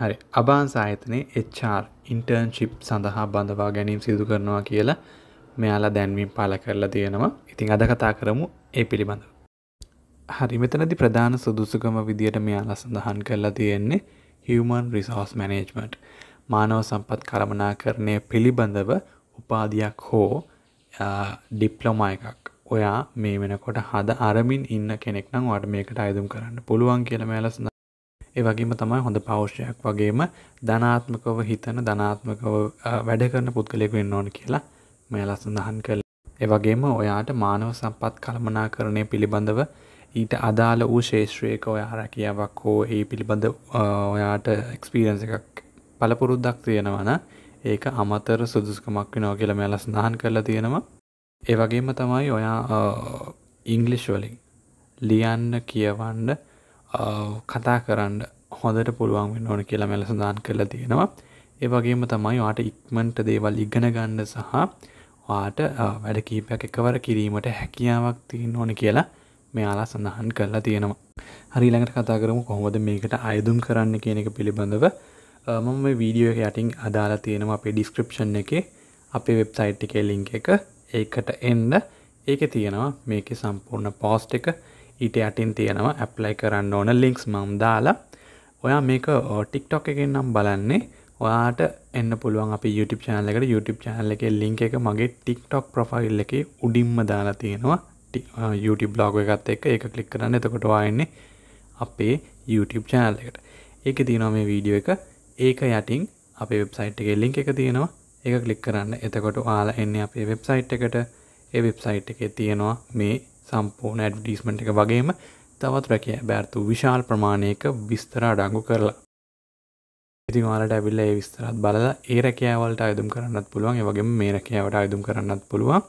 හරි අබාන්ස ආයතනයේ HR internship සඳහා බඳවා ගැනීම් සිදු කරනවා කියලා මෙයාලා දැන්වීම් පාල කරලා තියෙනවා ඉතිං අද කතා කරමු ඒ පිළිබඳ. හරි මෙතනති ප්‍රධාන සුදුසුකම විදියට මෙයාලා සඳහන් කරලා තියෙන්නේ හමන් රිසෝස් මැනේජ්මට් මානව සම්පත් කරමනාකරණය පිළිබඳව උපාධයක් හෝ ඩිප්ලොමා එකක් ඔයා මේ වෙනකොට හද අරමින් ඉන්න කෙනෙක් නම් වට මේකට අයදුම් කරන්න පුළුවන් කියල මෑලස්න ඒ වගේම තමයි හොඳ පෞෂ්‍යයක් වගේම ධනාත්මකව හිතන ධනාත්මකව වැඩ කරන පුද්ගලයෙකු වෙන්න ඕන කියලා මෙයාලා සඳහන් කළේ. ඒ වගේම ඔයාට මානව සම්පත් කළමනාකරණය පිළිබඳව ඊට අදාළ වූ ශේෂත්‍රයක ඔයා රැකියාවක් හෝ ඒ පිළිබඳ ඔයාට එක්ස්පීරන්ස එකක් පළපුරුද්දක් තියෙනවන ඒක අමතර සුදුසුකමක් වෙනවා කියලා මෙයාලා සඳහන් කරලා තියෙනවා ඒ වගේම තමයි ඔයා ඉංග්ලිෂ් වලින් ලියන්න කියවන්න කතා කරන්න හොඳට පුළුවන් ඕන කියලා මැල සඳහන් කරලා තියෙනවා ඒ වගේම තමයි වාට ඉක්මන්ට දේවල් ඉගෙන ගන්න සහ වාට වැඩ කීපයක් එකවර කිරීමට හැකියාවක් තියන්න ඕන කියලා මෙයාලා සඳහන් කරලා තියෙනවා හරි ළඟට කතා කරමු කොහොමද මේකට අයදුම් කරන්න කියන එක පිළිබඳව මම මේ වීඩියෝ එක යටින් අදාලා තියෙනවා අපේ ඩිස්ක්‍රිප්ෂන් එකේ අපේ වෙබ්සයිට් එකේ ලින්ක් එක ඒකට එන්න ඒක තියෙනවා මේකේ සම්පූර්ණ පෝස්ට් එක ඊට යටින් තියෙනවා ඇප්ලයි කරන්න ඕන ලිංක්ස් මම් දාලා ඔයා මේක ටික්ටොක් එකෙන් නම් බලන්නේ ඔයාට එන්න පුළුවන් අපි YouTube channel එකට YouTube channel එකේ link එක මගේ TikTok profile එකේ උඩින්ම දාලා තියෙනවා YouTube blog එකත් එක්ක ඒක click කරන්න එතකොට ඔයා අපේ YouTube channel එකට. ඒකේ තියෙනවා මේ වීඩියෝ එක. ඒක යටින් අපේ වෙබ්සයිට් එකේ link එක තියෙනවා. ඒක click කරන්න. එතකොට ඔයාලා එන්නේ අපේ වෙබ්සයිට් එකට. ඒ වෙබ්සයිට් එකේ තියෙනවා මේ සම්පූර්ණ ඇඩ්ඩිස්මට් එක වගේම තවත් රැකෑ බෑර්තු විශාල් ප්‍රමාණයක විස්තර අඩංගු කරලා ඉතිවාලට ඇවිල්ල ඒ විස්තරත් බලලා ඒ රැකෑවලට අයුම් කරන්නත් පුළුවන් වගේ මේ රැකෑවට අයුම් කරන්නත් පුළුවන්